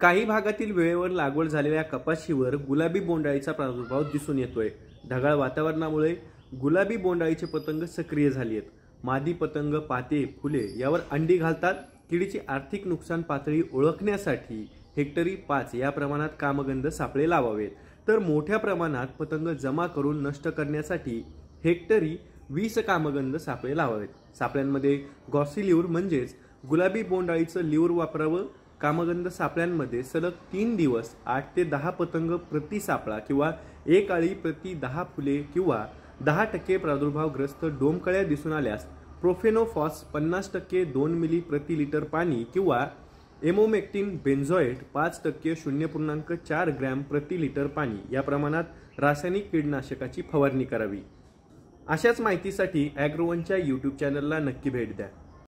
काही भागातील वेळेवर लागवड झालेल्या कपाशीवर गुलाबी बोंडाळीचा प्रादुर्भाव दिसून येतोय ढगाळ वातावरणामुळे गुलाबी बोंडाळीचे पतंग सक्रिय झाली आहेत मादी पतंग पाते फुले यावर अंडी घालतात किडीची आर्थिक नुकसान पातळी ओळखण्यासाठी हेक्टरी पाच या प्रमाणात कामगंध सापळे लावावेत तर मोठ्या प्रमाणात पतंग जमा करून नष्ट करण्यासाठी हेक्टरी वीस कामगंध सापळे लावावेत सापळ्यांमध्ये लिवर म्हणजेच गुलाबी बोंडाळीचं लिवर वापरावं कामगंध सापळ्यांमध्ये सलग तीन दिवस आठ ते दहा पतंग प्रति सापळा किंवा एक आळी प्रति दहा फुले किंवा दहा टक्के प्रादुर्भावग्रस्त डोमकळ्या दिसून आल्यास प्रोफेनोफॉस पन्नास टक्के दोन मिली प्रति लिटर पाणी किंवा एमोमेक्टिन बेन्झॉईट पाच टक्के शून्य पूर्णांक चार ग्रॅम प्रति लिटर पाणी या प्रमाणात रासायनिक कीडनाशकाची फवारणी करावी अशाच माहितीसाठी ॲग्रोवनच्या यूट्यूब चॅनलला नक्की भेट द्या